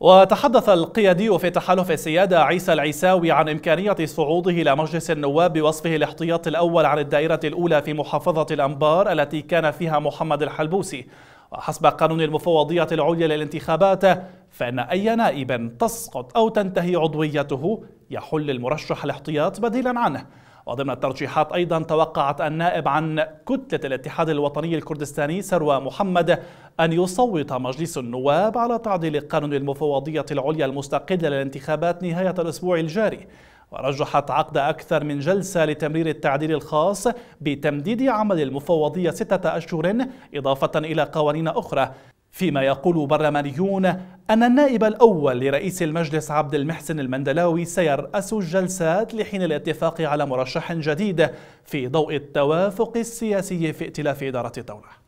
وتحدث القيادي في تحالف السيادة عيسى العيساوي عن إمكانية صعوده إلى مجلس النواب بوصفه الاحتياط الأول عن الدائرة الأولى في محافظة الأنبار التي كان فيها محمد الحلبوسي وحسب قانون المفوضية العليا للانتخابات فإن أي نائب تسقط أو تنتهي عضويته يحل المرشح الاحتياط بديلا عنه وضمن الترجيحات أيضا توقعت النائب عن كتلة الاتحاد الوطني الكردستاني سروى محمد أن يصوت مجلس النواب على تعديل قانون المفوضية العليا المستقلة للانتخابات نهاية الأسبوع الجاري ورجحت عقد أكثر من جلسة لتمرير التعديل الخاص بتمديد عمل المفوضية ستة أشهر إضافة إلى قوانين أخرى فيما يقول برلمانيون أن النائب الأول لرئيس المجلس عبد المحسن المندلاوي سيرأس الجلسات لحين الاتفاق على مرشح جديد في ضوء التوافق السياسي في ائتلاف إدارة الدولة